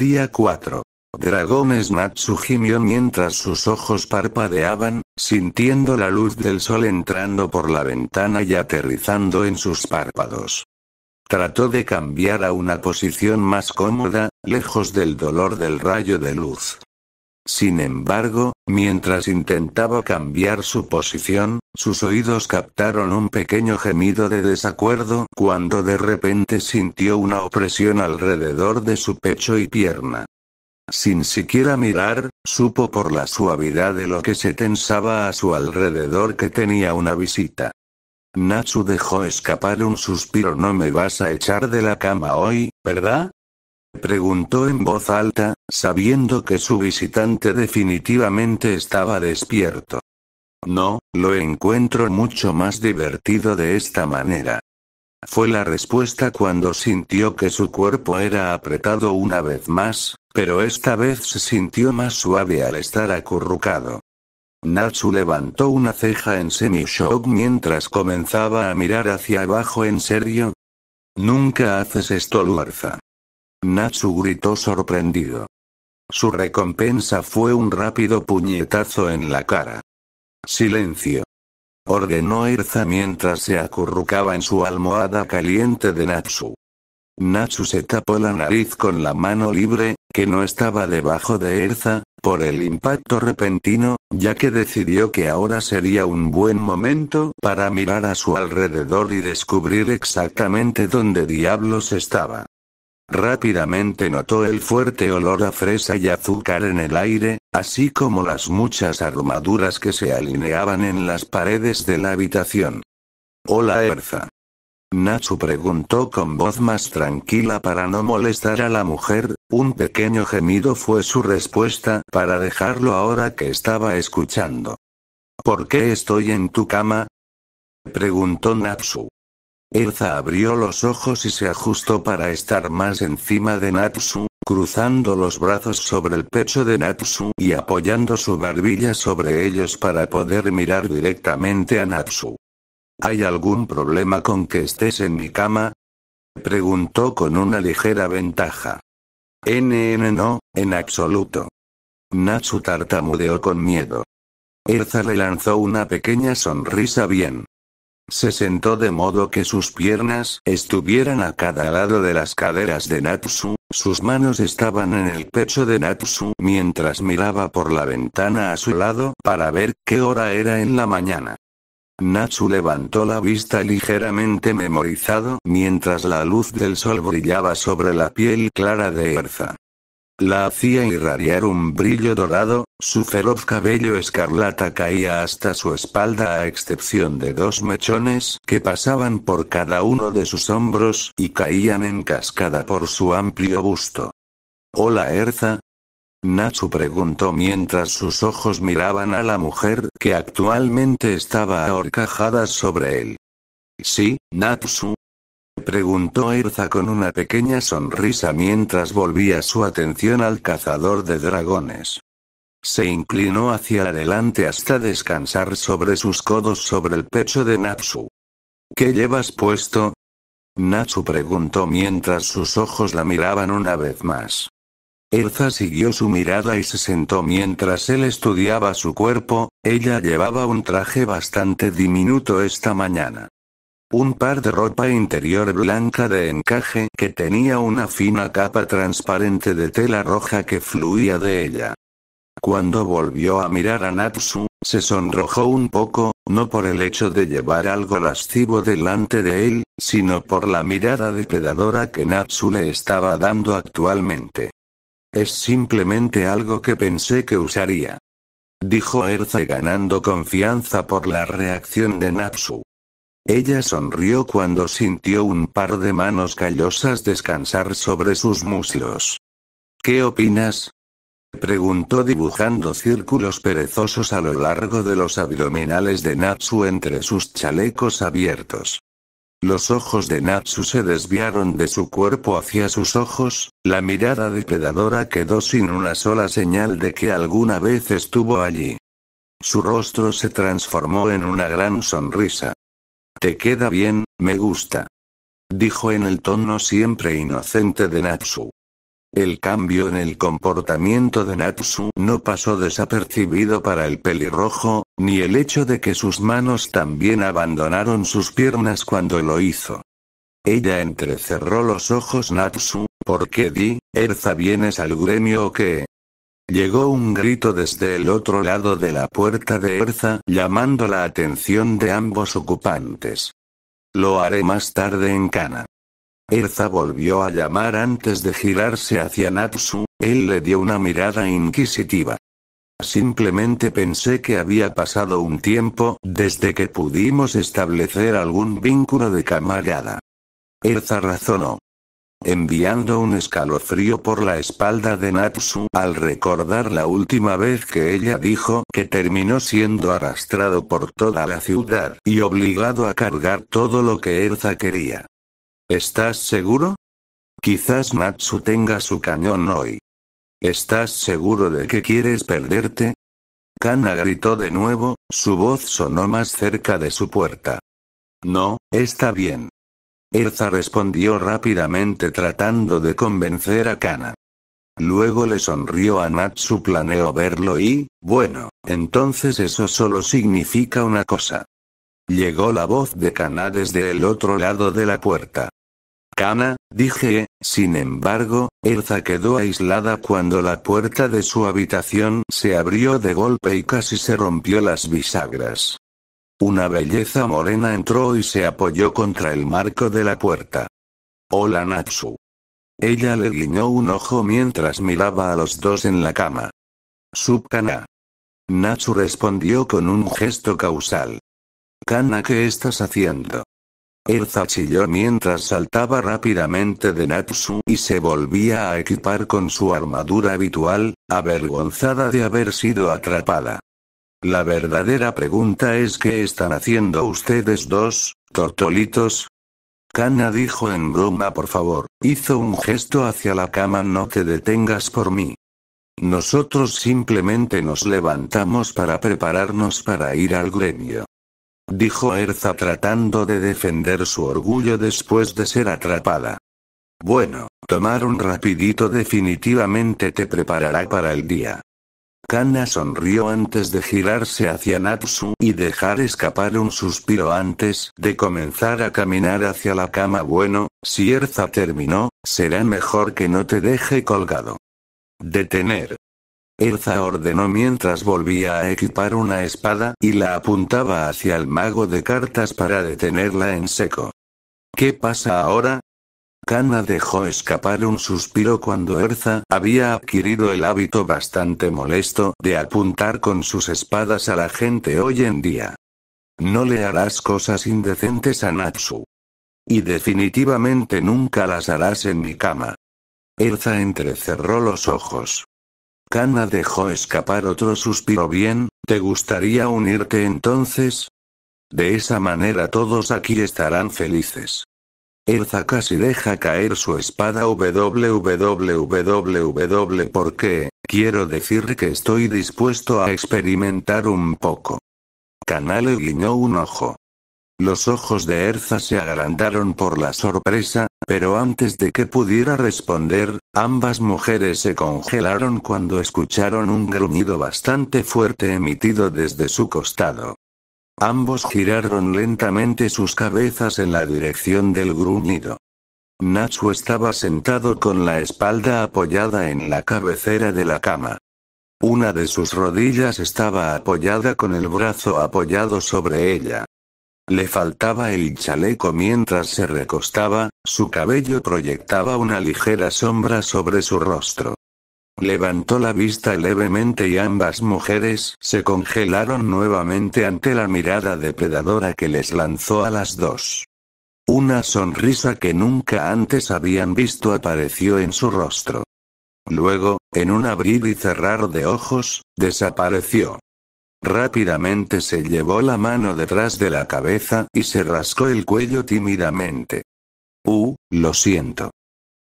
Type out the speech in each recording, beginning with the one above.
Día 4. Dragones Natsu gimió mientras sus ojos parpadeaban, sintiendo la luz del sol entrando por la ventana y aterrizando en sus párpados. Trató de cambiar a una posición más cómoda, lejos del dolor del rayo de luz. Sin embargo, mientras intentaba cambiar su posición, sus oídos captaron un pequeño gemido de desacuerdo cuando de repente sintió una opresión alrededor de su pecho y pierna. Sin siquiera mirar, supo por la suavidad de lo que se tensaba a su alrededor que tenía una visita. Natsu dejó escapar un suspiro. No me vas a echar de la cama hoy, ¿verdad? preguntó en voz alta, sabiendo que su visitante definitivamente estaba despierto. No, lo encuentro mucho más divertido de esta manera. Fue la respuesta cuando sintió que su cuerpo era apretado una vez más, pero esta vez se sintió más suave al estar acurrucado. Natsu levantó una ceja en semi-shock mientras comenzaba a mirar hacia abajo en serio. Nunca haces esto, Luarza. Natsu gritó sorprendido. Su recompensa fue un rápido puñetazo en la cara. Silencio. Ordenó Erza mientras se acurrucaba en su almohada caliente de Natsu. Natsu se tapó la nariz con la mano libre, que no estaba debajo de Erza, por el impacto repentino, ya que decidió que ahora sería un buen momento para mirar a su alrededor y descubrir exactamente dónde diablos estaba. Rápidamente notó el fuerte olor a fresa y azúcar en el aire, así como las muchas armaduras que se alineaban en las paredes de la habitación. Hola Erza. Natsu preguntó con voz más tranquila para no molestar a la mujer, un pequeño gemido fue su respuesta para dejarlo ahora que estaba escuchando. ¿Por qué estoy en tu cama? preguntó Natsu. Erza abrió los ojos y se ajustó para estar más encima de Natsu, cruzando los brazos sobre el pecho de Natsu y apoyando su barbilla sobre ellos para poder mirar directamente a Natsu. ¿Hay algún problema con que estés en mi cama? Preguntó con una ligera ventaja. NN no, en absoluto. Natsu tartamudeó con miedo. Erza le lanzó una pequeña sonrisa bien. Se sentó de modo que sus piernas estuvieran a cada lado de las caderas de Natsu, sus manos estaban en el pecho de Natsu mientras miraba por la ventana a su lado para ver qué hora era en la mañana. Natsu levantó la vista ligeramente memorizado mientras la luz del sol brillaba sobre la piel clara de Erza. La hacía irradiar un brillo dorado, su feroz cabello escarlata caía hasta su espalda a excepción de dos mechones que pasaban por cada uno de sus hombros y caían en cascada por su amplio busto. Hola Erza. Natsu preguntó mientras sus ojos miraban a la mujer que actualmente estaba ahorcajada sobre él. Sí, Natsu, Preguntó Erza con una pequeña sonrisa mientras volvía su atención al cazador de dragones. Se inclinó hacia adelante hasta descansar sobre sus codos sobre el pecho de Natsu. ¿Qué llevas puesto? Natsu preguntó mientras sus ojos la miraban una vez más. Erza siguió su mirada y se sentó mientras él estudiaba su cuerpo, ella llevaba un traje bastante diminuto esta mañana. Un par de ropa interior blanca de encaje que tenía una fina capa transparente de tela roja que fluía de ella. Cuando volvió a mirar a Natsu, se sonrojó un poco, no por el hecho de llevar algo lascivo delante de él, sino por la mirada depredadora que Natsu le estaba dando actualmente. Es simplemente algo que pensé que usaría. Dijo Erza ganando confianza por la reacción de Natsu. Ella sonrió cuando sintió un par de manos callosas descansar sobre sus muslos. ¿Qué opinas? Preguntó dibujando círculos perezosos a lo largo de los abdominales de Natsu entre sus chalecos abiertos. Los ojos de Natsu se desviaron de su cuerpo hacia sus ojos, la mirada depredadora quedó sin una sola señal de que alguna vez estuvo allí. Su rostro se transformó en una gran sonrisa. Te queda bien, me gusta. Dijo en el tono siempre inocente de Natsu. El cambio en el comportamiento de Natsu no pasó desapercibido para el pelirrojo, ni el hecho de que sus manos también abandonaron sus piernas cuando lo hizo. Ella entrecerró los ojos Natsu, ¿por qué di, Erza vienes al gremio o qué? Llegó un grito desde el otro lado de la puerta de Erza, llamando la atención de ambos ocupantes. Lo haré más tarde en Kana. Erza volvió a llamar antes de girarse hacia Natsu, él le dio una mirada inquisitiva. Simplemente pensé que había pasado un tiempo desde que pudimos establecer algún vínculo de camarada. Erza razonó enviando un escalofrío por la espalda de Natsu al recordar la última vez que ella dijo que terminó siendo arrastrado por toda la ciudad y obligado a cargar todo lo que Erza quería. ¿Estás seguro? Quizás Natsu tenga su cañón hoy. ¿Estás seguro de que quieres perderte? Kana gritó de nuevo, su voz sonó más cerca de su puerta. No, está bien. Erza respondió rápidamente tratando de convencer a Kana. Luego le sonrió a Natsu planeo verlo y, bueno, entonces eso solo significa una cosa. Llegó la voz de Kana desde el otro lado de la puerta. Kana, dije, sin embargo, Erza quedó aislada cuando la puerta de su habitación se abrió de golpe y casi se rompió las bisagras. Una belleza morena entró y se apoyó contra el marco de la puerta. Hola Natsu. Ella le guiñó un ojo mientras miraba a los dos en la cama. Subkana. Natsu respondió con un gesto causal. Kana, ¿qué estás haciendo? Erza chilló mientras saltaba rápidamente de Natsu y se volvía a equipar con su armadura habitual, avergonzada de haber sido atrapada. La verdadera pregunta es ¿qué están haciendo ustedes dos, tortolitos? Kana dijo en broma por favor, hizo un gesto hacia la cama no te detengas por mí. Nosotros simplemente nos levantamos para prepararnos para ir al gremio. Dijo Erza tratando de defender su orgullo después de ser atrapada. Bueno, tomar un rapidito definitivamente te preparará para el día. Kana sonrió antes de girarse hacia Natsu y dejar escapar un suspiro antes de comenzar a caminar hacia la cama. Bueno, si Erza terminó, será mejor que no te deje colgado. Detener. Erza ordenó mientras volvía a equipar una espada y la apuntaba hacia el mago de cartas para detenerla en seco. ¿Qué pasa ahora? Kana dejó escapar un suspiro cuando Erza había adquirido el hábito bastante molesto de apuntar con sus espadas a la gente hoy en día. No le harás cosas indecentes a Natsu. Y definitivamente nunca las harás en mi cama. Erza entrecerró los ojos. Kana dejó escapar otro suspiro bien, ¿te gustaría unirte entonces? De esa manera todos aquí estarán felices. Erza casi deja caer su espada www porque, quiero decir que estoy dispuesto a experimentar un poco. Canale guiñó un ojo. Los ojos de Erza se agrandaron por la sorpresa, pero antes de que pudiera responder, ambas mujeres se congelaron cuando escucharon un gruñido bastante fuerte emitido desde su costado. Ambos giraron lentamente sus cabezas en la dirección del gruñido. Nacho estaba sentado con la espalda apoyada en la cabecera de la cama. Una de sus rodillas estaba apoyada con el brazo apoyado sobre ella. Le faltaba el chaleco mientras se recostaba, su cabello proyectaba una ligera sombra sobre su rostro. Levantó la vista levemente y ambas mujeres se congelaron nuevamente ante la mirada depredadora que les lanzó a las dos. Una sonrisa que nunca antes habían visto apareció en su rostro. Luego, en un abrir y cerrar de ojos, desapareció. Rápidamente se llevó la mano detrás de la cabeza y se rascó el cuello tímidamente. Uh, lo siento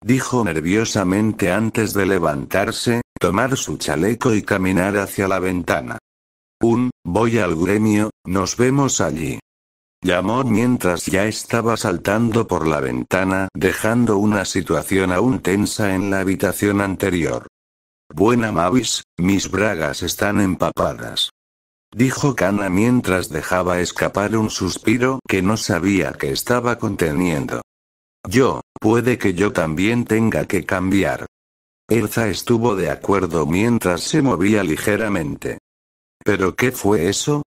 dijo nerviosamente antes de levantarse, tomar su chaleco y caminar hacia la ventana. Un, voy al gremio, nos vemos allí. Llamó mientras ya estaba saltando por la ventana, dejando una situación aún tensa en la habitación anterior. Buena Mavis, mis bragas están empapadas. Dijo Kana mientras dejaba escapar un suspiro que no sabía que estaba conteniendo. Yo, Puede que yo también tenga que cambiar. Erza estuvo de acuerdo mientras se movía ligeramente. ¿Pero qué fue eso?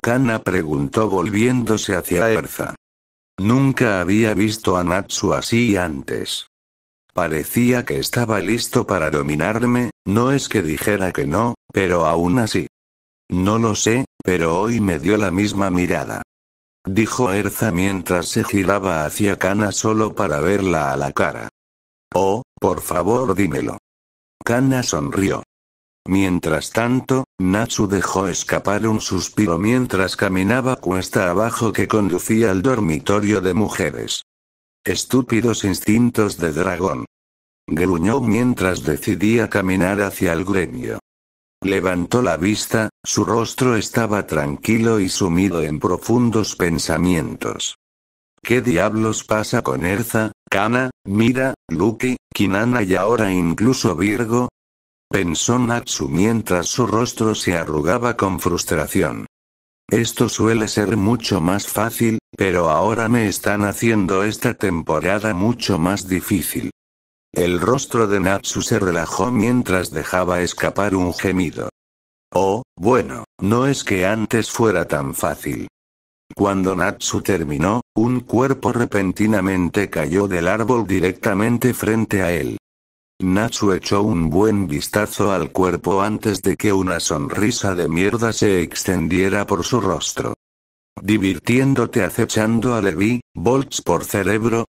Kana preguntó volviéndose hacia Erza. Nunca había visto a Natsu así antes. Parecía que estaba listo para dominarme, no es que dijera que no, pero aún así. No lo sé, pero hoy me dio la misma mirada dijo Erza mientras se giraba hacia Kana solo para verla a la cara. Oh, por favor dímelo. Kana sonrió. Mientras tanto, Natsu dejó escapar un suspiro mientras caminaba cuesta abajo que conducía al dormitorio de mujeres. Estúpidos instintos de dragón. Gruñó mientras decidía caminar hacia el gremio. Levantó la vista, su rostro estaba tranquilo y sumido en profundos pensamientos. ¿Qué diablos pasa con Erza, Kana, Mira, Luke, Kinana y ahora incluso Virgo? Pensó Natsu mientras su rostro se arrugaba con frustración. Esto suele ser mucho más fácil, pero ahora me están haciendo esta temporada mucho más difícil. El rostro de Natsu se relajó mientras dejaba escapar un gemido. Oh, bueno, no es que antes fuera tan fácil. Cuando Natsu terminó, un cuerpo repentinamente cayó del árbol directamente frente a él. Natsu echó un buen vistazo al cuerpo antes de que una sonrisa de mierda se extendiera por su rostro. Divirtiéndote acechando a Levi, Volts por cerebro,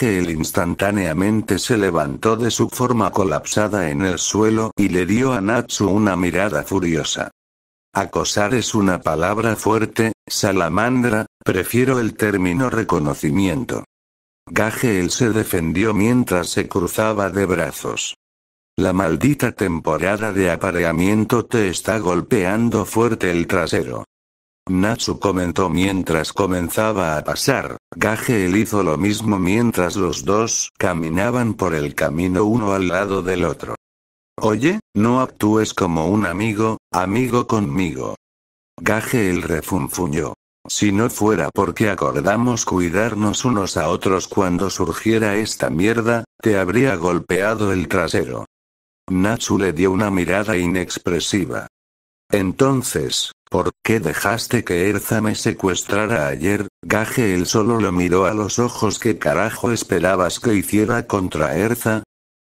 el instantáneamente se levantó de su forma colapsada en el suelo y le dio a Natsu una mirada furiosa. Acosar es una palabra fuerte, salamandra, prefiero el término reconocimiento. el se defendió mientras se cruzaba de brazos. La maldita temporada de apareamiento te está golpeando fuerte el trasero. Natsu comentó mientras comenzaba a pasar. él hizo lo mismo mientras los dos caminaban por el camino uno al lado del otro. Oye, no actúes como un amigo, amigo conmigo. el refunfuñó. Si no fuera porque acordamos cuidarnos unos a otros cuando surgiera esta mierda, te habría golpeado el trasero. Natsu le dio una mirada inexpresiva. Entonces, ¿Por qué dejaste que Erza me secuestrara ayer? Gaje? él solo lo miró a los ojos. ¿Qué carajo esperabas que hiciera contra Erza?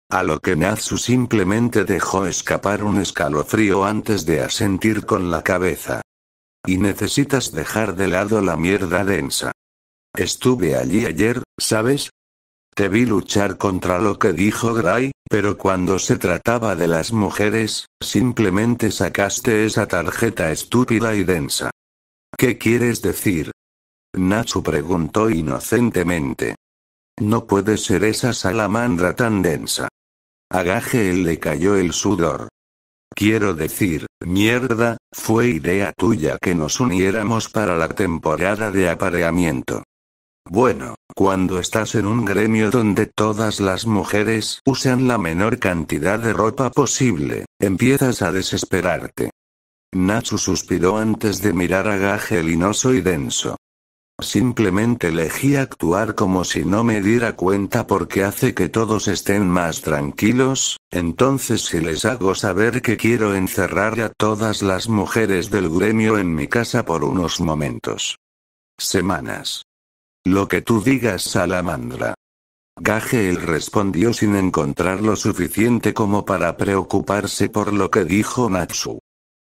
A lo que Natsu simplemente dejó escapar un escalofrío antes de asentir con la cabeza. Y necesitas dejar de lado la mierda densa. Estuve allí ayer, ¿sabes? Te vi luchar contra lo que dijo Gray, pero cuando se trataba de las mujeres, simplemente sacaste esa tarjeta estúpida y densa. ¿Qué quieres decir? Nacho preguntó inocentemente. No puede ser esa salamandra tan densa. A le cayó el sudor. Quiero decir, mierda, fue idea tuya que nos uniéramos para la temporada de apareamiento. Bueno, cuando estás en un gremio donde todas las mujeres usan la menor cantidad de ropa posible, empiezas a desesperarte. Natsu suspiró antes de mirar a Gage linoso y denso. Simplemente elegí actuar como si no me diera cuenta porque hace que todos estén más tranquilos, entonces si les hago saber que quiero encerrar a todas las mujeres del gremio en mi casa por unos momentos. Semanas. Lo que tú digas, salamandra. él respondió sin encontrar lo suficiente como para preocuparse por lo que dijo Natsu.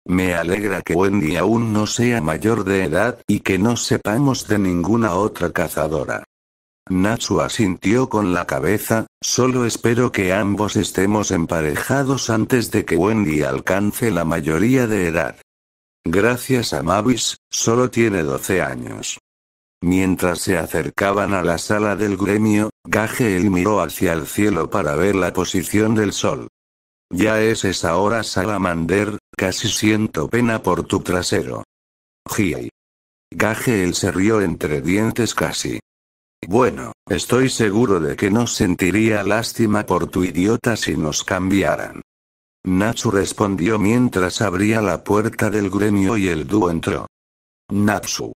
Me alegra que Wendy aún no sea mayor de edad y que no sepamos de ninguna otra cazadora. Natsu asintió con la cabeza, solo espero que ambos estemos emparejados antes de que Wendy alcance la mayoría de edad. Gracias a Mavis, solo tiene 12 años. Mientras se acercaban a la sala del gremio, el miró hacia el cielo para ver la posición del sol. Ya es esa hora, Salamander, casi siento pena por tu trasero. Giei. él se rió entre dientes casi. Bueno, estoy seguro de que no sentiría lástima por tu idiota si nos cambiaran. Natsu respondió mientras abría la puerta del gremio y el dúo entró. Natsu.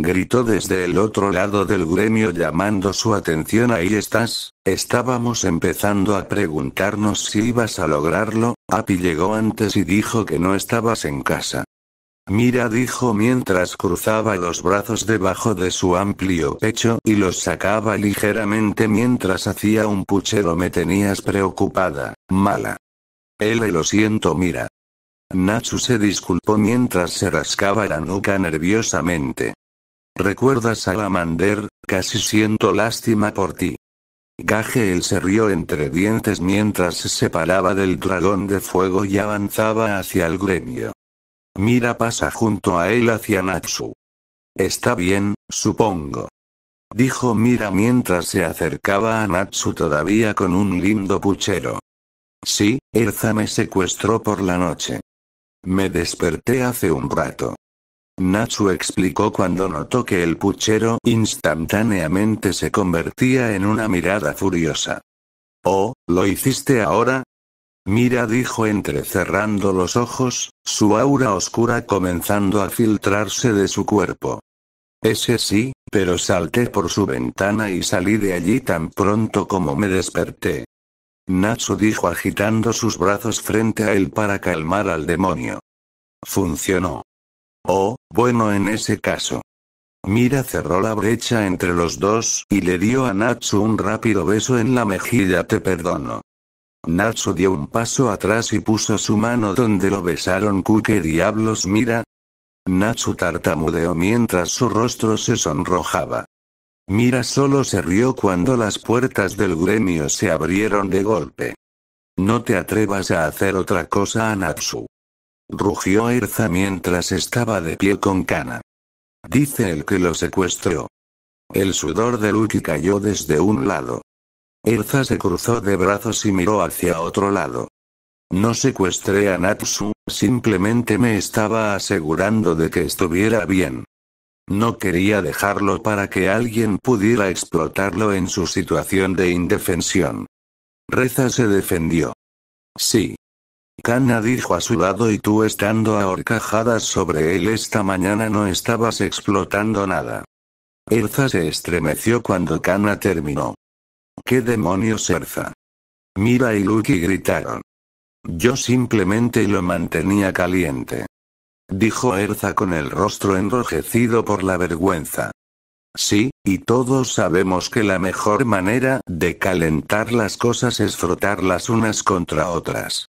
Gritó desde el otro lado del gremio llamando su atención. Ahí estás, estábamos empezando a preguntarnos si ibas a lograrlo. Api llegó antes y dijo que no estabas en casa. Mira dijo mientras cruzaba los brazos debajo de su amplio pecho y los sacaba ligeramente mientras hacía un puchero me tenías preocupada, mala. Él lo siento mira. nacho se disculpó mientras se rascaba la nuca nerviosamente. ¿Recuerdas a mander, Casi siento lástima por ti. el se rió entre dientes mientras se separaba del dragón de fuego y avanzaba hacia el gremio. Mira pasa junto a él hacia Natsu. Está bien, supongo. Dijo Mira mientras se acercaba a Natsu todavía con un lindo puchero. Sí, Erza me secuestró por la noche. Me desperté hace un rato. Natsu explicó cuando notó que el puchero instantáneamente se convertía en una mirada furiosa. Oh, ¿lo hiciste ahora? Mira dijo entrecerrando los ojos, su aura oscura comenzando a filtrarse de su cuerpo. Ese sí, pero salté por su ventana y salí de allí tan pronto como me desperté. Natsu dijo agitando sus brazos frente a él para calmar al demonio. Funcionó. Oh, bueno en ese caso. Mira cerró la brecha entre los dos y le dio a Natsu un rápido beso en la mejilla te perdono. Natsu dio un paso atrás y puso su mano donde lo besaron ¿Qué diablos mira? Natsu tartamudeó mientras su rostro se sonrojaba. Mira solo se rió cuando las puertas del gremio se abrieron de golpe. No te atrevas a hacer otra cosa a Natsu rugió Erza mientras estaba de pie con Kana. Dice el que lo secuestró. El sudor de Lucky cayó desde un lado. Erza se cruzó de brazos y miró hacia otro lado. No secuestré a Natsu, simplemente me estaba asegurando de que estuviera bien. No quería dejarlo para que alguien pudiera explotarlo en su situación de indefensión. Reza se defendió. Sí. Kana dijo a su lado y tú estando ahorcajadas sobre él esta mañana no estabas explotando nada. Erza se estremeció cuando Kana terminó. ¿Qué demonios Erza? Mira y Lucky gritaron. Yo simplemente lo mantenía caliente. Dijo Erza con el rostro enrojecido por la vergüenza. Sí, y todos sabemos que la mejor manera de calentar las cosas es frotarlas unas contra otras.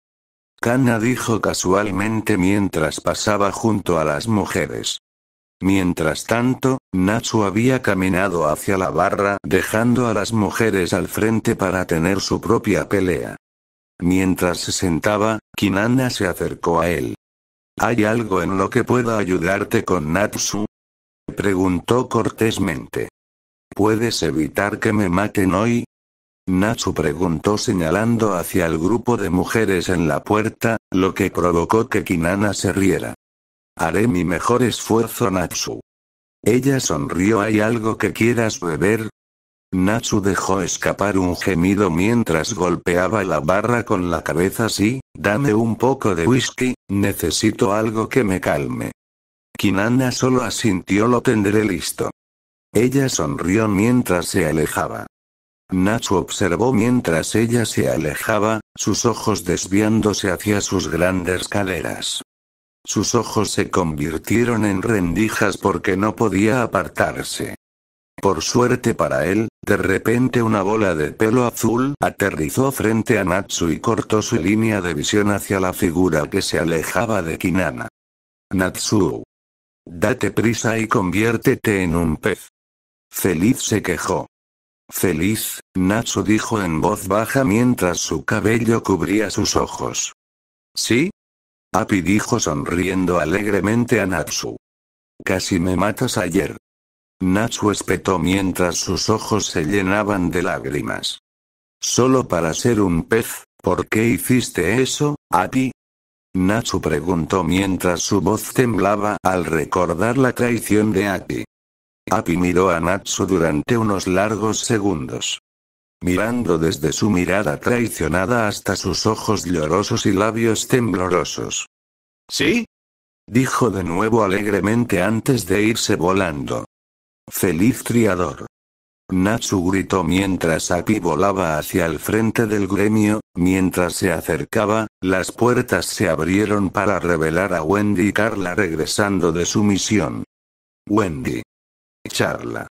Kana dijo casualmente mientras pasaba junto a las mujeres. Mientras tanto, Natsu había caminado hacia la barra dejando a las mujeres al frente para tener su propia pelea. Mientras se sentaba, Kinana se acercó a él. ¿Hay algo en lo que pueda ayudarte con Natsu? Preguntó cortésmente. ¿Puedes evitar que me maten hoy? Natsu preguntó señalando hacia el grupo de mujeres en la puerta, lo que provocó que Kinana se riera. Haré mi mejor esfuerzo Natsu. Ella sonrió ¿Hay algo que quieras beber? Natsu dejó escapar un gemido mientras golpeaba la barra con la cabeza sí, dame un poco de whisky, necesito algo que me calme. Kinana solo asintió lo tendré listo. Ella sonrió mientras se alejaba. Natsu observó mientras ella se alejaba, sus ojos desviándose hacia sus grandes caderas. Sus ojos se convirtieron en rendijas porque no podía apartarse. Por suerte para él, de repente una bola de pelo azul aterrizó frente a Natsu y cortó su línea de visión hacia la figura que se alejaba de Kinana. Natsu. Date prisa y conviértete en un pez. Feliz se quejó. Feliz, Natsu dijo en voz baja mientras su cabello cubría sus ojos. ¿Sí? Api dijo sonriendo alegremente a Natsu. Casi me matas ayer. Natsu espetó mientras sus ojos se llenaban de lágrimas. Solo para ser un pez, ¿por qué hiciste eso, Api? Natsu preguntó mientras su voz temblaba al recordar la traición de Api. Api miró a Natsu durante unos largos segundos. Mirando desde su mirada traicionada hasta sus ojos llorosos y labios temblorosos. ¿Sí? Dijo de nuevo alegremente antes de irse volando. Feliz triador. Natsu gritó mientras Api volaba hacia el frente del gremio, mientras se acercaba, las puertas se abrieron para revelar a Wendy y Carla regresando de su misión. Wendy. Charla.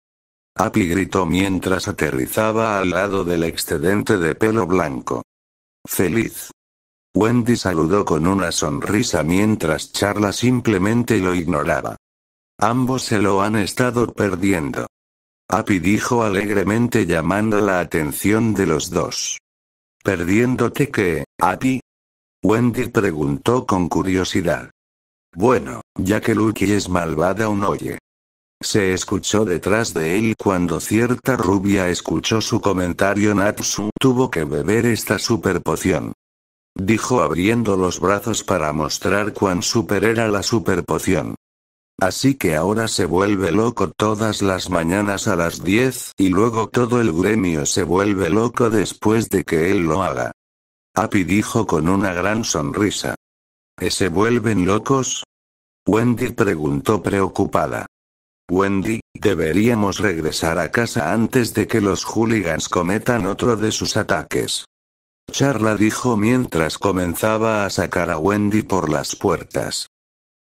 Api gritó mientras aterrizaba al lado del excedente de pelo blanco. Feliz. Wendy saludó con una sonrisa mientras Charla simplemente lo ignoraba. Ambos se lo han estado perdiendo. Api dijo alegremente llamando la atención de los dos. ¿Perdiéndote qué, Api? Wendy preguntó con curiosidad. Bueno, ya que Lucky es malvada un oye. Se escuchó detrás de él cuando cierta rubia escuchó su comentario Natsu tuvo que beber esta super poción. Dijo abriendo los brazos para mostrar cuán super era la super poción. Así que ahora se vuelve loco todas las mañanas a las 10 y luego todo el gremio se vuelve loco después de que él lo haga. Api dijo con una gran sonrisa. ¿E ¿Se vuelven locos? Wendy preguntó preocupada. Wendy, deberíamos regresar a casa antes de que los hooligans cometan otro de sus ataques. Charla dijo mientras comenzaba a sacar a Wendy por las puertas.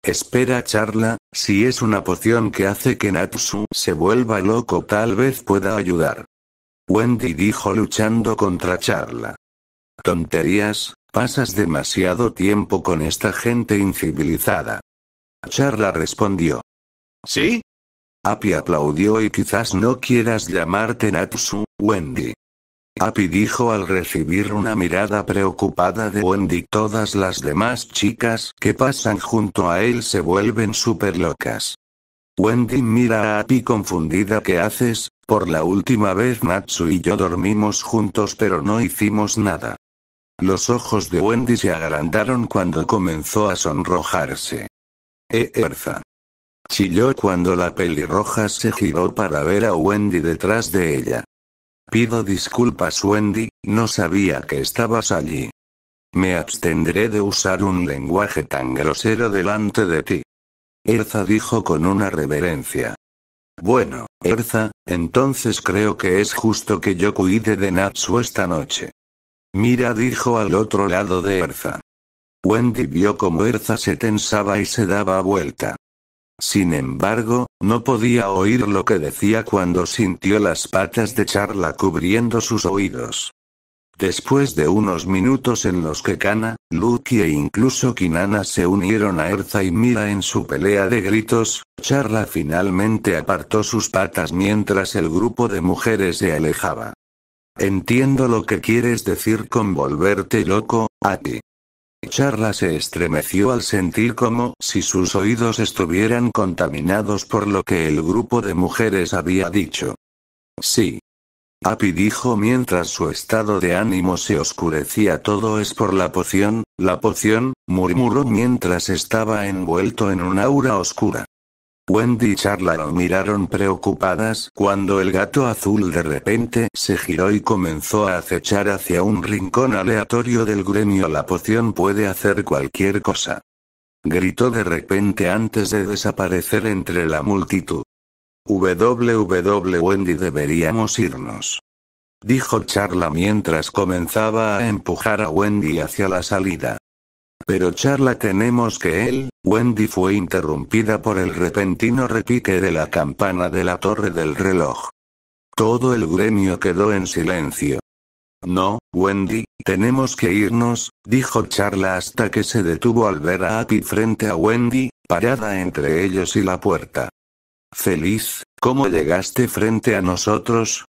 Espera Charla, si es una poción que hace que Natsu se vuelva loco tal vez pueda ayudar. Wendy dijo luchando contra Charla. Tonterías, pasas demasiado tiempo con esta gente incivilizada. Charla respondió. ¿Sí? Api aplaudió y quizás no quieras llamarte Natsu, Wendy. Api dijo al recibir una mirada preocupada de Wendy. Todas las demás chicas que pasan junto a él se vuelven súper locas. Wendy mira a Api confundida. ¿Qué haces? Por la última vez Natsu y yo dormimos juntos pero no hicimos nada. Los ojos de Wendy se agrandaron cuando comenzó a sonrojarse. Eh, eh Erza. Chilló cuando la pelirroja se giró para ver a Wendy detrás de ella. Pido disculpas Wendy, no sabía que estabas allí. Me abstendré de usar un lenguaje tan grosero delante de ti. Erza dijo con una reverencia. Bueno, Erza, entonces creo que es justo que yo cuide de Natsu esta noche. Mira dijo al otro lado de Erza. Wendy vio como Erza se tensaba y se daba vuelta. Sin embargo, no podía oír lo que decía cuando sintió las patas de Charla cubriendo sus oídos. Después de unos minutos en los que Kana, Lucky e incluso Kinana se unieron a Erza y Mira en su pelea de gritos, Charla finalmente apartó sus patas mientras el grupo de mujeres se alejaba. Entiendo lo que quieres decir con volverte loco, Ati. Charla se estremeció al sentir como si sus oídos estuvieran contaminados por lo que el grupo de mujeres había dicho. Sí. Api dijo mientras su estado de ánimo se oscurecía todo es por la poción, la poción, murmuró mientras estaba envuelto en un aura oscura. Wendy y Charla lo miraron preocupadas cuando el gato azul de repente se giró y comenzó a acechar hacia un rincón aleatorio del gremio. La poción puede hacer cualquier cosa. Gritó de repente antes de desaparecer entre la multitud. www Wendy deberíamos irnos. Dijo Charla mientras comenzaba a empujar a Wendy hacia la salida. Pero charla tenemos que él, Wendy fue interrumpida por el repentino repique de la campana de la torre del reloj. Todo el gremio quedó en silencio. No, Wendy, tenemos que irnos, dijo Charla hasta que se detuvo al ver a Api frente a Wendy, parada entre ellos y la puerta. Feliz, ¿cómo llegaste frente a nosotros?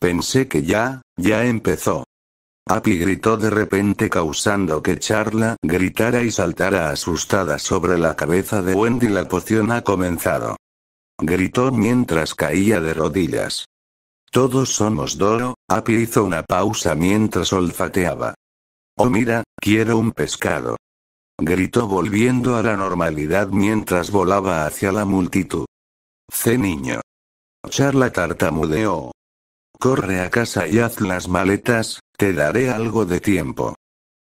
Pensé que ya, ya empezó. Api gritó de repente causando que Charla gritara y saltara asustada sobre la cabeza de Wendy. La poción ha comenzado. Gritó mientras caía de rodillas. Todos somos Doro, Api hizo una pausa mientras olfateaba. Oh mira, quiero un pescado. Gritó volviendo a la normalidad mientras volaba hacia la multitud. C niño. Charla tartamudeó, Corre a casa y haz las maletas, te daré algo de tiempo.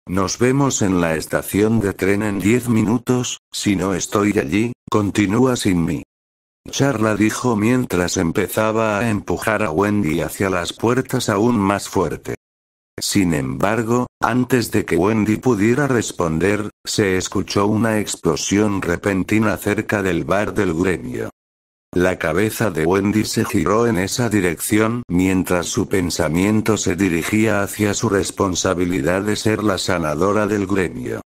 Nos vemos en la estación de tren en diez minutos, si no estoy allí, continúa sin mí. Charla dijo mientras empezaba a empujar a Wendy hacia las puertas aún más fuerte. Sin embargo, antes de que Wendy pudiera responder, se escuchó una explosión repentina cerca del bar del gremio. La cabeza de Wendy se giró en esa dirección mientras su pensamiento se dirigía hacia su responsabilidad de ser la sanadora del gremio.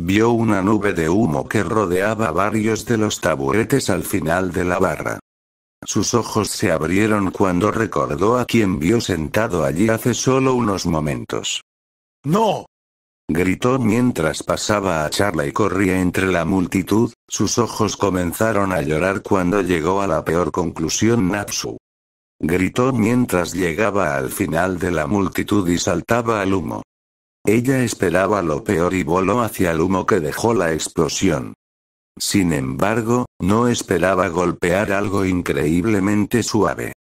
Vio una nube de humo que rodeaba varios de los taburetes al final de la barra. Sus ojos se abrieron cuando recordó a quien vio sentado allí hace solo unos momentos. ¡No! gritó mientras pasaba a charla y corría entre la multitud, sus ojos comenzaron a llorar cuando llegó a la peor conclusión Natsu. Gritó mientras llegaba al final de la multitud y saltaba al humo. Ella esperaba lo peor y voló hacia el humo que dejó la explosión. Sin embargo, no esperaba golpear algo increíblemente suave.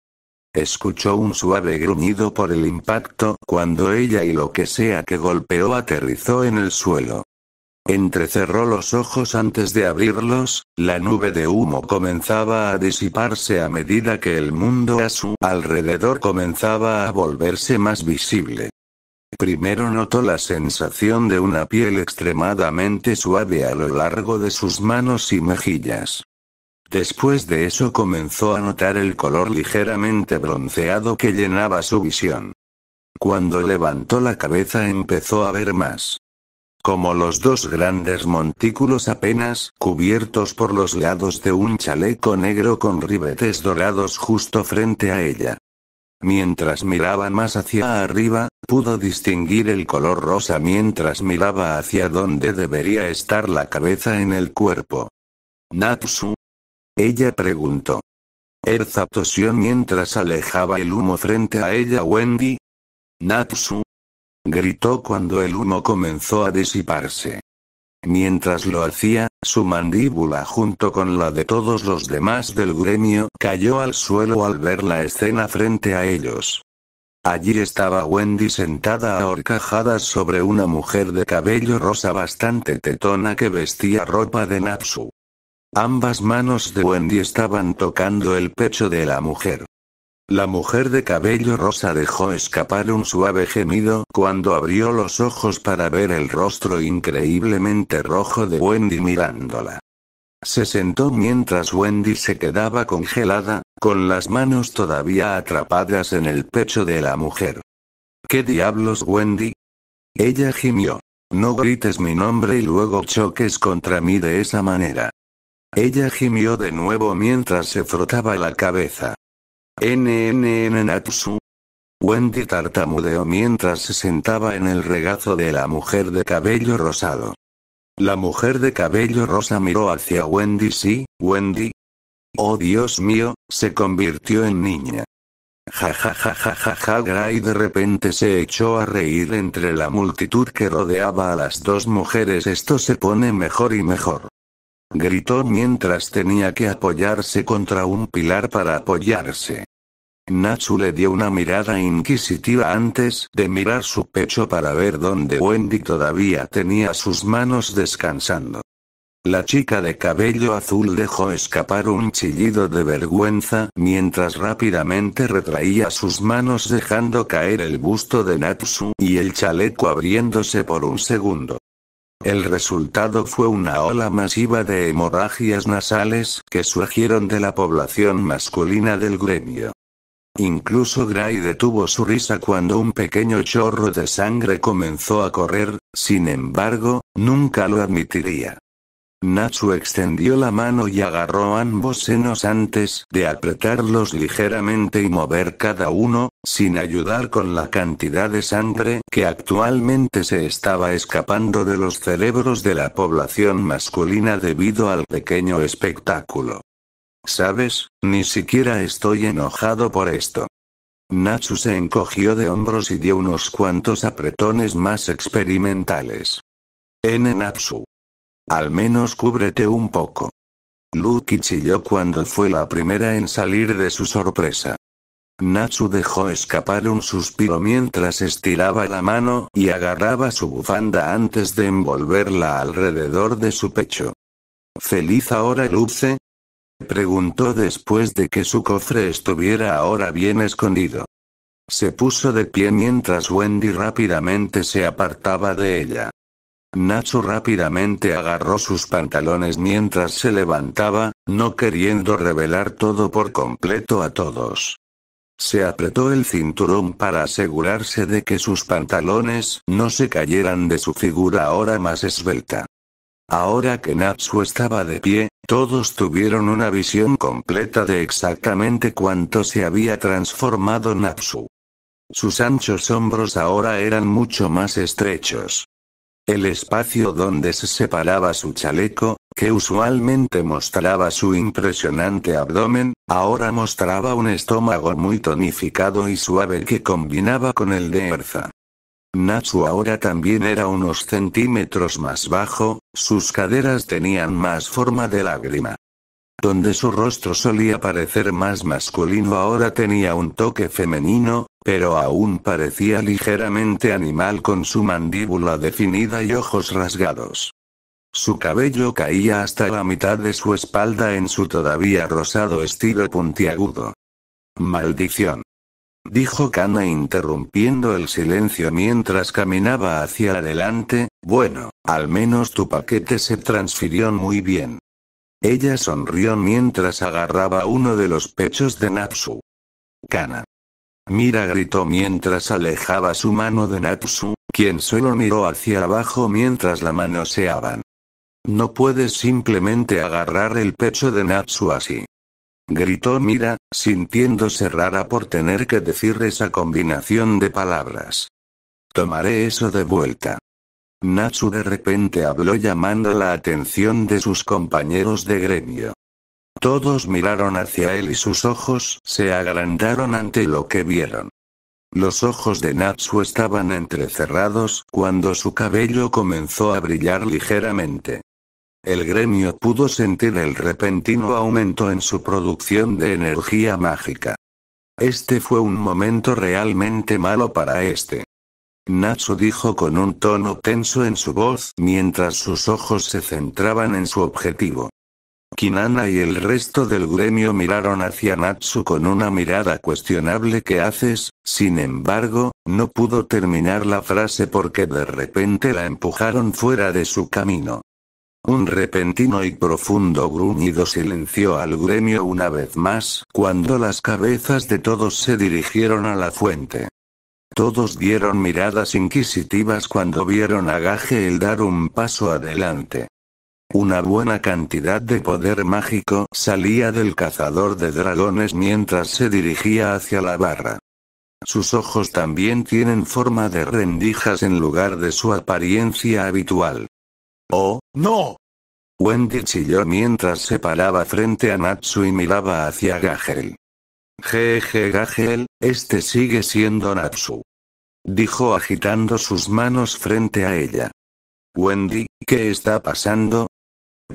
Escuchó un suave gruñido por el impacto cuando ella y lo que sea que golpeó aterrizó en el suelo. Entrecerró los ojos antes de abrirlos, la nube de humo comenzaba a disiparse a medida que el mundo a su alrededor comenzaba a volverse más visible. Primero notó la sensación de una piel extremadamente suave a lo largo de sus manos y mejillas. Después de eso comenzó a notar el color ligeramente bronceado que llenaba su visión. Cuando levantó la cabeza empezó a ver más. Como los dos grandes montículos apenas cubiertos por los lados de un chaleco negro con ribetes dorados justo frente a ella. Mientras miraba más hacia arriba, pudo distinguir el color rosa mientras miraba hacia donde debería estar la cabeza en el cuerpo. Natsu ella preguntó. Erza tosió mientras alejaba el humo frente a ella Wendy. Natsu. Gritó cuando el humo comenzó a disiparse. Mientras lo hacía, su mandíbula junto con la de todos los demás del gremio cayó al suelo al ver la escena frente a ellos. Allí estaba Wendy sentada a sobre una mujer de cabello rosa bastante tetona que vestía ropa de Natsu. Ambas manos de Wendy estaban tocando el pecho de la mujer. La mujer de cabello rosa dejó escapar un suave gemido cuando abrió los ojos para ver el rostro increíblemente rojo de Wendy mirándola. Se sentó mientras Wendy se quedaba congelada, con las manos todavía atrapadas en el pecho de la mujer. ¿Qué diablos, Wendy? Ella gimió. No grites mi nombre y luego choques contra mí de esa manera. Ella gimió de nuevo mientras se frotaba la cabeza. NNN Natsu. Wendy tartamudeó mientras se sentaba en el regazo de la mujer de cabello rosado. La mujer de cabello rosa miró hacia Wendy. Sí, Wendy. Oh Dios mío, se convirtió en niña. Ja ja ja ja ja ja Gray de repente se echó a reír entre la multitud que rodeaba a las dos mujeres. Esto se pone mejor y mejor gritó mientras tenía que apoyarse contra un pilar para apoyarse. Natsu le dio una mirada inquisitiva antes de mirar su pecho para ver dónde Wendy todavía tenía sus manos descansando. La chica de cabello azul dejó escapar un chillido de vergüenza mientras rápidamente retraía sus manos dejando caer el busto de Natsu y el chaleco abriéndose por un segundo. El resultado fue una ola masiva de hemorragias nasales que surgieron de la población masculina del gremio. Incluso Gray detuvo su risa cuando un pequeño chorro de sangre comenzó a correr, sin embargo, nunca lo admitiría. Natsu extendió la mano y agarró ambos senos antes de apretarlos ligeramente y mover cada uno, sin ayudar con la cantidad de sangre que actualmente se estaba escapando de los cerebros de la población masculina debido al pequeño espectáculo. ¿Sabes? Ni siquiera estoy enojado por esto. Natsu se encogió de hombros y dio unos cuantos apretones más experimentales. N. Natsu. Al menos cúbrete un poco. Lucky chilló cuando fue la primera en salir de su sorpresa. Natsu dejó escapar un suspiro mientras estiraba la mano y agarraba su bufanda antes de envolverla alrededor de su pecho. ¿Feliz ahora luce? preguntó después de que su cofre estuviera ahora bien escondido. Se puso de pie mientras Wendy rápidamente se apartaba de ella. Natsu rápidamente agarró sus pantalones mientras se levantaba, no queriendo revelar todo por completo a todos. Se apretó el cinturón para asegurarse de que sus pantalones no se cayeran de su figura ahora más esbelta. Ahora que Natsu estaba de pie, todos tuvieron una visión completa de exactamente cuánto se había transformado Natsu. Sus anchos hombros ahora eran mucho más estrechos. El espacio donde se separaba su chaleco, que usualmente mostraba su impresionante abdomen, ahora mostraba un estómago muy tonificado y suave que combinaba con el de Erza. Natsu ahora también era unos centímetros más bajo, sus caderas tenían más forma de lágrima. Donde su rostro solía parecer más masculino ahora tenía un toque femenino, pero aún parecía ligeramente animal con su mandíbula definida y ojos rasgados. Su cabello caía hasta la mitad de su espalda en su todavía rosado estilo puntiagudo. Maldición. Dijo Kana interrumpiendo el silencio mientras caminaba hacia adelante, bueno, al menos tu paquete se transfirió muy bien. Ella sonrió mientras agarraba uno de los pechos de Natsu. Kana, Mira gritó mientras alejaba su mano de Natsu, quien solo miró hacia abajo mientras la manoseaban. No puedes simplemente agarrar el pecho de Natsu así. Gritó Mira, sintiéndose rara por tener que decir esa combinación de palabras. Tomaré eso de vuelta. Natsu de repente habló llamando la atención de sus compañeros de gremio. Todos miraron hacia él y sus ojos se agrandaron ante lo que vieron. Los ojos de Natsu estaban entrecerrados cuando su cabello comenzó a brillar ligeramente. El gremio pudo sentir el repentino aumento en su producción de energía mágica. Este fue un momento realmente malo para este. Natsu dijo con un tono tenso en su voz mientras sus ojos se centraban en su objetivo. Kinana y el resto del gremio miraron hacia Natsu con una mirada cuestionable que haces, sin embargo, no pudo terminar la frase porque de repente la empujaron fuera de su camino. Un repentino y profundo gruñido silenció al gremio una vez más cuando las cabezas de todos se dirigieron a la fuente. Todos dieron miradas inquisitivas cuando vieron a Gage el dar un paso adelante. Una buena cantidad de poder mágico salía del cazador de dragones mientras se dirigía hacia la barra. Sus ojos también tienen forma de rendijas en lugar de su apariencia habitual. ¡Oh, no! Wendy chilló mientras se paraba frente a Natsu y miraba hacia Gagel. Jeje Gagel, este sigue siendo Natsu. Dijo agitando sus manos frente a ella. Wendy, ¿qué está pasando?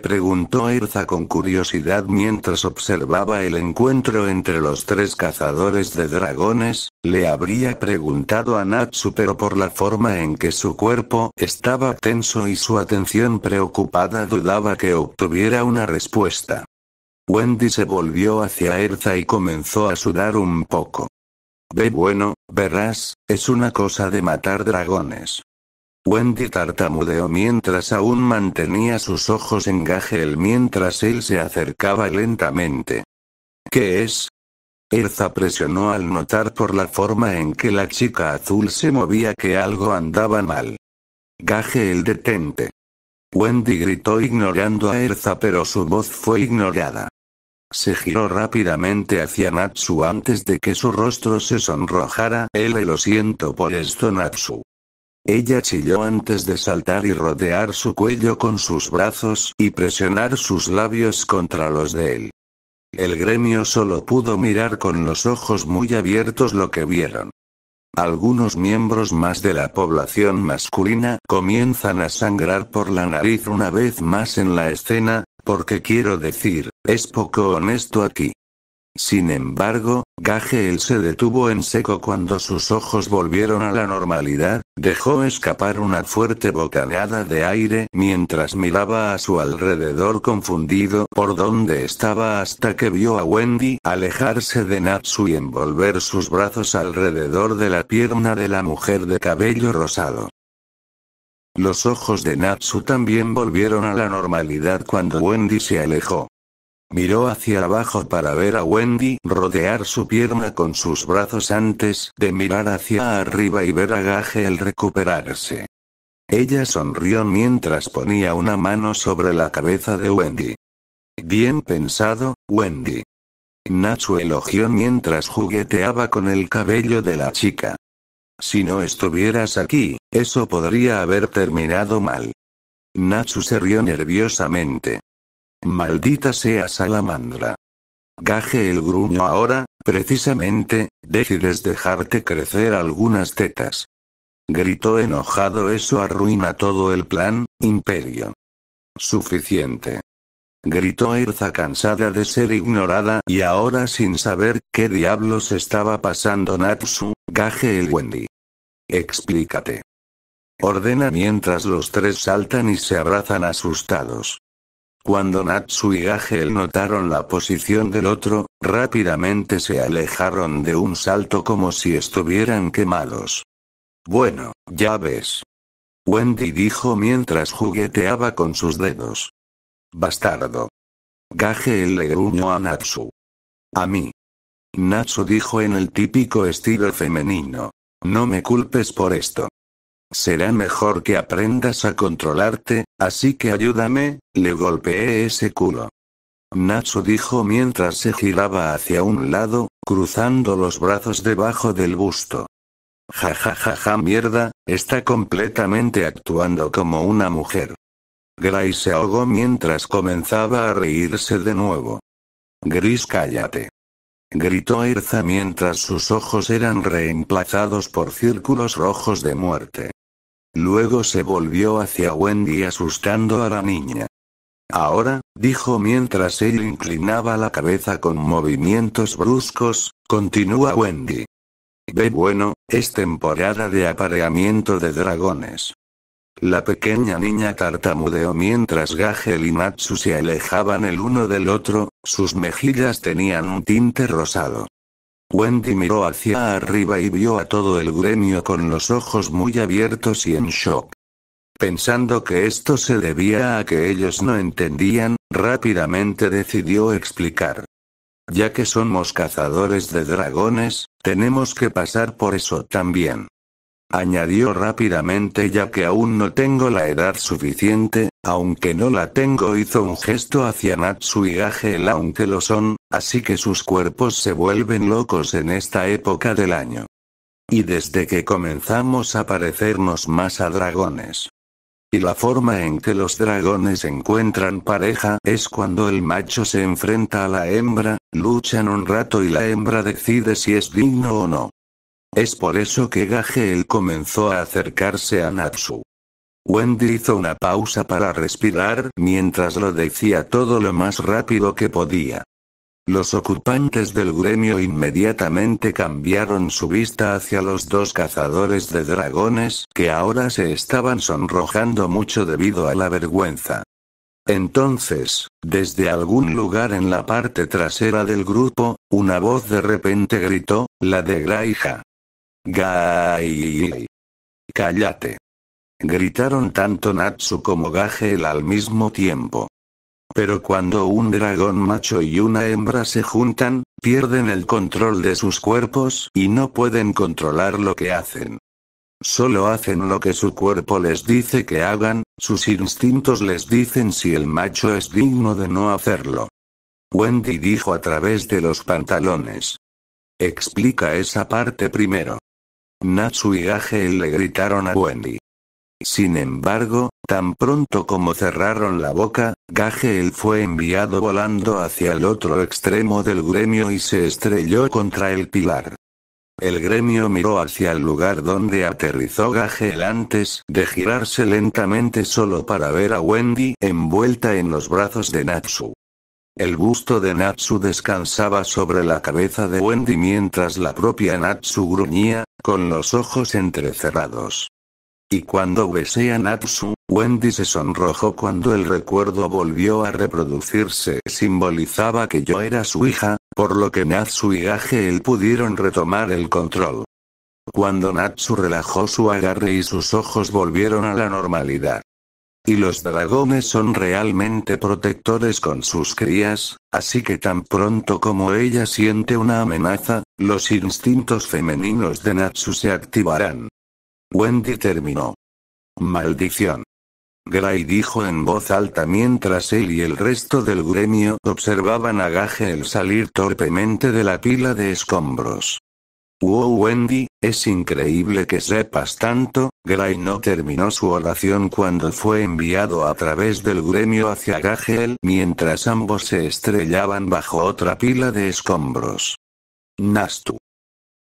Preguntó Erza con curiosidad mientras observaba el encuentro entre los tres cazadores de dragones, le habría preguntado a Natsu pero por la forma en que su cuerpo estaba tenso y su atención preocupada dudaba que obtuviera una respuesta. Wendy se volvió hacia Erza y comenzó a sudar un poco. Ve bueno, verás, es una cosa de matar dragones. Wendy tartamudeó mientras aún mantenía sus ojos en el mientras él se acercaba lentamente. ¿Qué es? Erza presionó al notar por la forma en que la chica azul se movía que algo andaba mal. el detente. Wendy gritó ignorando a Erza pero su voz fue ignorada. Se giró rápidamente hacia Natsu antes de que su rostro se sonrojara. Él lo siento por esto Natsu. Ella chilló antes de saltar y rodear su cuello con sus brazos y presionar sus labios contra los de él. El gremio solo pudo mirar con los ojos muy abiertos lo que vieron. Algunos miembros más de la población masculina comienzan a sangrar por la nariz una vez más en la escena, porque quiero decir, es poco honesto aquí. Sin embargo, él se detuvo en seco cuando sus ojos volvieron a la normalidad, dejó escapar una fuerte bocanada de aire mientras miraba a su alrededor confundido por dónde estaba hasta que vio a Wendy alejarse de Natsu y envolver sus brazos alrededor de la pierna de la mujer de cabello rosado. Los ojos de Natsu también volvieron a la normalidad cuando Wendy se alejó. Miró hacia abajo para ver a Wendy rodear su pierna con sus brazos antes de mirar hacia arriba y ver a Gage el recuperarse. Ella sonrió mientras ponía una mano sobre la cabeza de Wendy. Bien pensado, Wendy. Nacho elogió mientras jugueteaba con el cabello de la chica. Si no estuvieras aquí, eso podría haber terminado mal. Nacho se rió nerviosamente. Maldita sea Salamandra. Gaje el gruño ahora, precisamente, decides dejarte crecer algunas tetas. Gritó enojado eso arruina todo el plan, imperio. Suficiente. Gritó Erza cansada de ser ignorada y ahora sin saber qué diablos estaba pasando Natsu, gaje el Wendy. Explícate. Ordena mientras los tres saltan y se abrazan asustados. Cuando Natsu y Gagel notaron la posición del otro, rápidamente se alejaron de un salto como si estuvieran quemados. Bueno, ya ves. Wendy dijo mientras jugueteaba con sus dedos. Bastardo. Gagel le gruñó a Natsu. A mí. Natsu dijo en el típico estilo femenino. No me culpes por esto. Será mejor que aprendas a controlarte, así que ayúdame, le golpeé ese culo. Natsu dijo mientras se giraba hacia un lado, cruzando los brazos debajo del busto. Ja ja ja ja mierda, está completamente actuando como una mujer. Gray se ahogó mientras comenzaba a reírse de nuevo. Gris cállate. Gritó Erza mientras sus ojos eran reemplazados por círculos rojos de muerte. Luego se volvió hacia Wendy asustando a la niña. Ahora, dijo mientras él inclinaba la cabeza con movimientos bruscos, continúa Wendy. Ve bueno, es temporada de apareamiento de dragones. La pequeña niña tartamudeó mientras Gagel y Natsu se alejaban el uno del otro, sus mejillas tenían un tinte rosado. Wendy miró hacia arriba y vio a todo el gremio con los ojos muy abiertos y en shock. Pensando que esto se debía a que ellos no entendían, rápidamente decidió explicar. Ya que somos cazadores de dragones, tenemos que pasar por eso también. Añadió rápidamente ya que aún no tengo la edad suficiente, aunque no la tengo hizo un gesto hacia Natsu y el aunque lo son, Así que sus cuerpos se vuelven locos en esta época del año. Y desde que comenzamos a parecernos más a dragones. Y la forma en que los dragones encuentran pareja es cuando el macho se enfrenta a la hembra, luchan un rato y la hembra decide si es digno o no. Es por eso que Gajeel comenzó a acercarse a Natsu. Wendy hizo una pausa para respirar mientras lo decía todo lo más rápido que podía. Los ocupantes del gremio inmediatamente cambiaron su vista hacia los dos cazadores de dragones que ahora se estaban sonrojando mucho debido a la vergüenza. Entonces, desde algún lugar en la parte trasera del grupo, una voz de repente gritó, la de Graija. Gai. Cállate. Gritaron tanto Natsu como Gajeel al mismo tiempo. Pero cuando un dragón macho y una hembra se juntan, pierden el control de sus cuerpos y no pueden controlar lo que hacen. Solo hacen lo que su cuerpo les dice que hagan, sus instintos les dicen si el macho es digno de no hacerlo. Wendy dijo a través de los pantalones. Explica esa parte primero. Natsu y aje le gritaron a Wendy. Sin embargo, tan pronto como cerraron la boca, Gagel fue enviado volando hacia el otro extremo del gremio y se estrelló contra el pilar. El gremio miró hacia el lugar donde aterrizó Gagel antes de girarse lentamente solo para ver a Wendy envuelta en los brazos de Natsu. El busto de Natsu descansaba sobre la cabeza de Wendy mientras la propia Natsu gruñía, con los ojos entrecerrados. Y cuando besé a Natsu, Wendy se sonrojó cuando el recuerdo volvió a reproducirse. Simbolizaba que yo era su hija, por lo que Natsu y él pudieron retomar el control. Cuando Natsu relajó su agarre y sus ojos volvieron a la normalidad. Y los dragones son realmente protectores con sus crías, así que tan pronto como ella siente una amenaza, los instintos femeninos de Natsu se activarán. Wendy terminó. Maldición. Gray dijo en voz alta mientras él y el resto del gremio observaban a Gage el salir torpemente de la pila de escombros. Wow Wendy, es increíble que sepas tanto, Gray no terminó su oración cuando fue enviado a través del gremio hacia Gagel mientras ambos se estrellaban bajo otra pila de escombros. Nastu.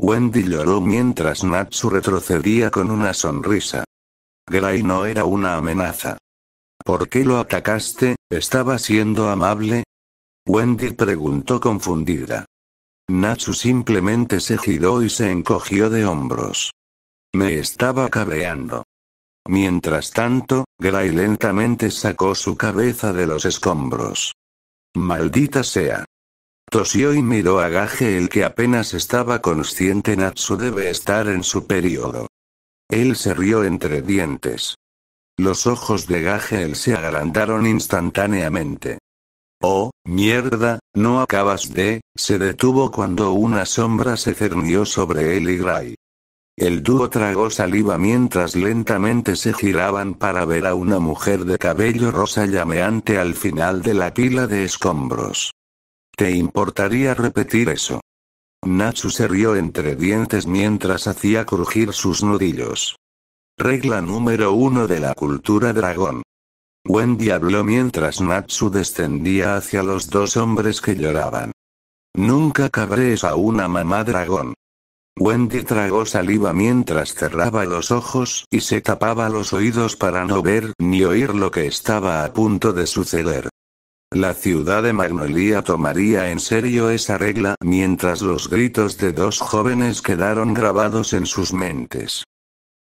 Wendy lloró mientras Natsu retrocedía con una sonrisa. Gray no era una amenaza. ¿Por qué lo atacaste? ¿Estaba siendo amable? Wendy preguntó confundida. Natsu simplemente se giró y se encogió de hombros. Me estaba cabreando. Mientras tanto, Gray lentamente sacó su cabeza de los escombros. Maldita sea. Tosio y miró a Gage el que apenas estaba consciente Natsu debe estar en su periodo. Él se rió entre dientes. Los ojos de el se agrandaron instantáneamente. Oh, mierda, no acabas de, se detuvo cuando una sombra se cernió sobre él y Gray. El dúo tragó saliva mientras lentamente se giraban para ver a una mujer de cabello rosa llameante al final de la pila de escombros. ¿Te importaría repetir eso? Natsu se rió entre dientes mientras hacía crujir sus nudillos. Regla número uno de la cultura dragón. Wendy habló mientras Natsu descendía hacia los dos hombres que lloraban. Nunca cabrees a una mamá dragón. Wendy tragó saliva mientras cerraba los ojos y se tapaba los oídos para no ver ni oír lo que estaba a punto de suceder. La ciudad de Magnolia tomaría en serio esa regla mientras los gritos de dos jóvenes quedaron grabados en sus mentes.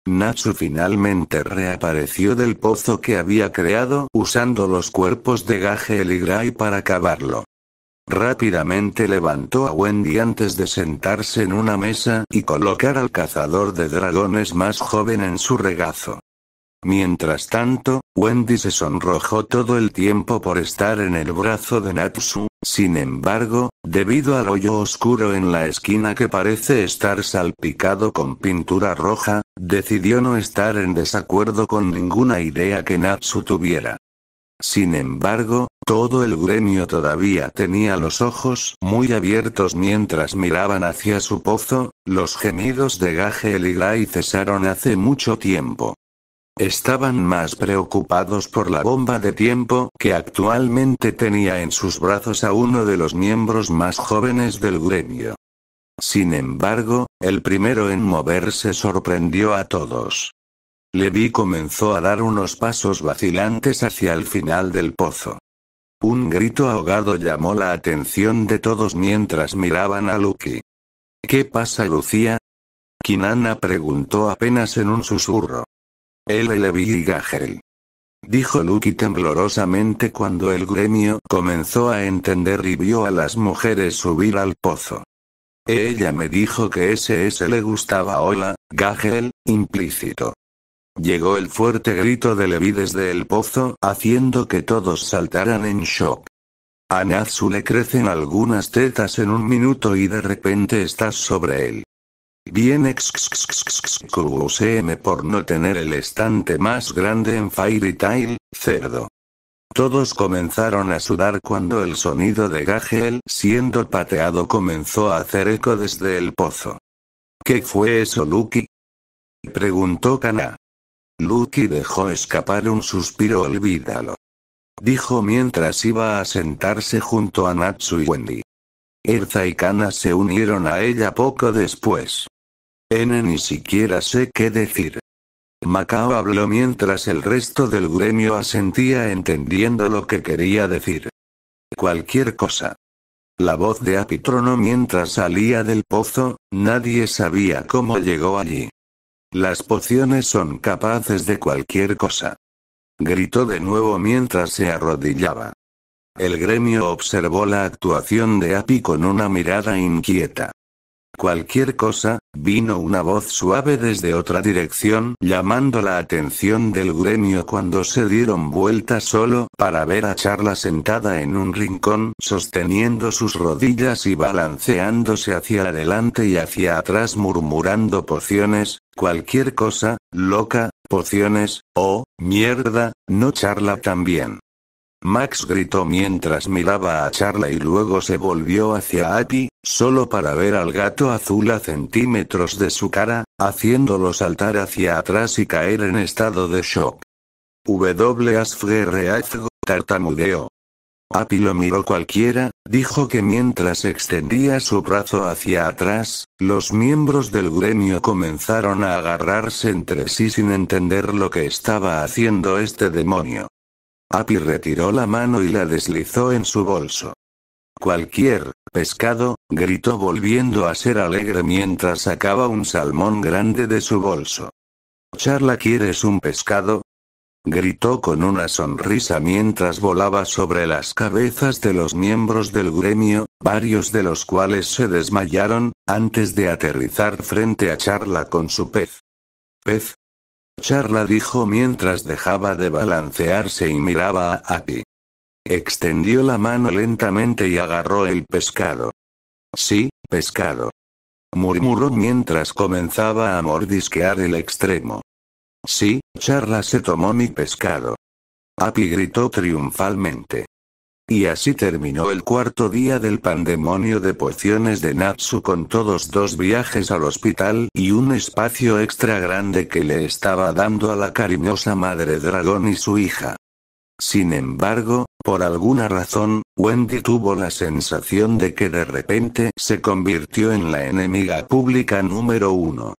Natsu finalmente reapareció del pozo que había creado usando los cuerpos de Gage y para cavarlo. Rápidamente levantó a Wendy antes de sentarse en una mesa y colocar al cazador de dragones más joven en su regazo. Mientras tanto, Wendy se sonrojó todo el tiempo por estar en el brazo de Natsu, sin embargo, debido al hoyo oscuro en la esquina que parece estar salpicado con pintura roja, decidió no estar en desacuerdo con ninguna idea que Natsu tuviera. Sin embargo, todo el gremio todavía tenía los ojos muy abiertos mientras miraban hacia su pozo, los gemidos de Gajeel y cesaron hace mucho tiempo. Estaban más preocupados por la bomba de tiempo que actualmente tenía en sus brazos a uno de los miembros más jóvenes del gremio. Sin embargo, el primero en moverse sorprendió a todos. Levi comenzó a dar unos pasos vacilantes hacia el final del pozo. Un grito ahogado llamó la atención de todos mientras miraban a Lucky. ¿Qué pasa, Lucía? Kinana preguntó apenas en un susurro. El y Gajel. Dijo Lucky temblorosamente cuando el gremio comenzó a entender y vio a las mujeres subir al pozo. Ella me dijo que ese ese le gustaba hola, Gajel, implícito. Llegó el fuerte grito de Levi desde el pozo, haciendo que todos saltaran en shock. A Natsu le crecen algunas tetas en un minuto y de repente estás sobre él. Bien XXXXQCM por no tener el estante más grande en Fairy Tail, cerdo. Todos comenzaron a sudar cuando el sonido de Gagel siendo pateado comenzó a hacer eco desde el pozo. ¿Qué fue eso, Lucky? preguntó Kana. Lucky dejó escapar un suspiro, olvídalo. Dijo mientras iba a sentarse junto a Natsu y Wendy. Erza y Kana se unieron a ella poco después. N ni siquiera sé qué decir. Macao habló mientras el resto del gremio asentía entendiendo lo que quería decir. Cualquier cosa. La voz de Apitrono mientras salía del pozo, nadie sabía cómo llegó allí. Las pociones son capaces de cualquier cosa. Gritó de nuevo mientras se arrodillaba. El gremio observó la actuación de Api con una mirada inquieta. Cualquier cosa, vino una voz suave desde otra dirección, llamando la atención del gremio cuando se dieron vuelta solo para ver a Charla sentada en un rincón, sosteniendo sus rodillas y balanceándose hacia adelante y hacia atrás murmurando pociones, cualquier cosa, loca, pociones, O oh, mierda, no Charla también. Max gritó mientras miraba a Charla y luego se volvió hacia Api, solo para ver al gato azul a centímetros de su cara, haciéndolo saltar hacia atrás y caer en estado de shock. W. Tartamudeo. tartamudeó. lo miró cualquiera, dijo que mientras extendía su brazo hacia atrás, los miembros del gremio comenzaron a agarrarse entre sí sin entender lo que estaba haciendo este demonio. Api retiró la mano y la deslizó en su bolso. Cualquier, pescado, gritó volviendo a ser alegre mientras sacaba un salmón grande de su bolso. Charla, ¿quieres un pescado? gritó con una sonrisa mientras volaba sobre las cabezas de los miembros del gremio, varios de los cuales se desmayaron, antes de aterrizar frente a Charla con su pez. Pez, Charla dijo mientras dejaba de balancearse y miraba a api Extendió la mano lentamente y agarró el pescado. Sí, pescado. Murmuró mientras comenzaba a mordisquear el extremo. Sí, Charla se tomó mi pescado. api gritó triunfalmente. Y así terminó el cuarto día del pandemonio de pociones de Natsu con todos dos viajes al hospital y un espacio extra grande que le estaba dando a la cariñosa madre dragón y su hija. Sin embargo, por alguna razón, Wendy tuvo la sensación de que de repente se convirtió en la enemiga pública número uno.